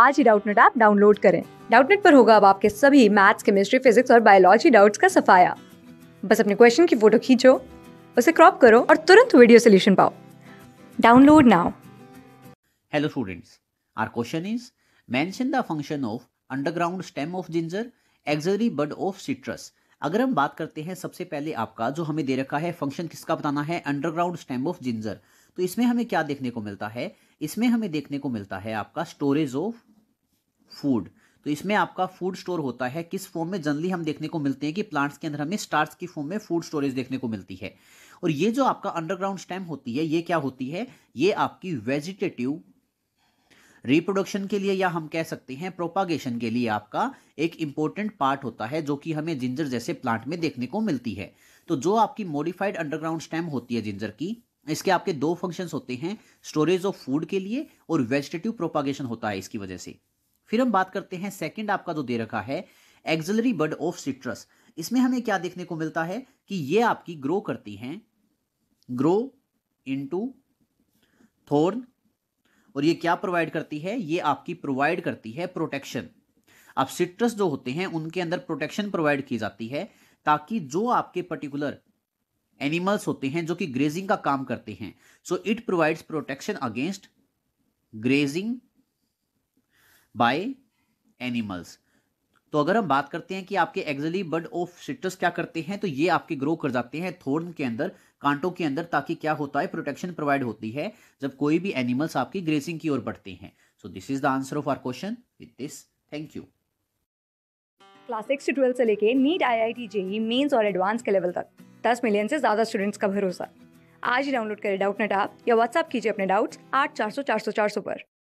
आज ही Doubtnut app download करें डाउटनेट पर होगा अब आपके सभी मैथ्स केमिस्ट्री फिजिक्स और बायोलॉजी डाउट्स का सफाया बस अपने क्वेश्चन की फोटो खींचो उसे क्रॉप करो और तुरंत वीडियो सोल्यूशन पाओ download now hello students our question is mention the function of underground stem of ginger axillary bud of citrus अगर हम बात करते हैं सबसे पहले आपका जो हमें दे रखा है फंक्शन किसका बताना है अंडरग्राउंड स्टेम ऑफ जिंजर तो इसमें हमें क्या देखने को मिलता है इसमें हमें देखने को मिलता है आपका स्टोरेज ऑफ फूड तो इसमें आपका फूड स्टोर होता है किस फॉर्म में जनरली हम देखने को मिलते हैं कि प्लांट्स के अंदर हमें स्टार्स की फॉर्म में फूड स्टोरेज देखने को मिलती है और ये जो आपका अंडरग्राउंड स्टेम होती है ये क्या होती है ये आपकी वेजिटेटिव रिप्रोडक्शन के लिए या हम कह सकते हैं प्रोपागेशन के लिए आपका एक इंपॉर्टेंट पार्ट होता है जो कि हमें जिंजर जैसे प्लांट में देखने को मिलती है तो जो आपकी मॉडिफाइड अंडरग्राउंड स्टेम होती है जिंजर की इसके आपके दो फंक्शंस होते हैं स्टोरेज ऑफ फूड के लिए और वेजिटेटिव प्रोपागेशन होता है इसकी वजह से फिर हम बात करते हैं सेकंड आपका जो दे रखा है एक्जलरी बर्ड ऑफ सिट्रस इसमें हमें क्या देखने को मिलता है कि ये आपकी ग्रो करती हैं ग्रो इनटू थोर्न और ये क्या प्रोवाइड करती है ये आपकी प्रोवाइड करती है प्रोटेक्शन अब सिट्रस जो होते हैं उनके अंदर प्रोटेक्शन प्रोवाइड की जाती है ताकि जो आपके पर्टिकुलर एनिमल्स होते हैं जो कि ग्रेजिंग का काम करते हैं so it provides protection against grazing by animals तो अगर हम बात करते हैं कि आपके एक्जली बड ऑफ सिट्रस क्या करते हैं तो ये आपके ग्रो कर जाते हैं थोर्न के अंदर कांटों के अंदर ताकि क्या होता है प्रोटेक्शन प्रोवाइड होती है जब कोई भी एनिमल्स आपकी ग्रेसिंग की ओर बढ़ते हैं so this is the answer of our question with this thank you class six से ट्वेल्थ से लेके NEET I I T JEE mains और एडवांस के लेवल तक दस मिलियन से ज़्यादा स्टूडेंट्स का भरोसा आज ही डाउनलोड करें डाउट नेट आप या व्हाट्सअप कीजिए अपने डाउट्स आठ चार सौ चार सौ चार सौ पर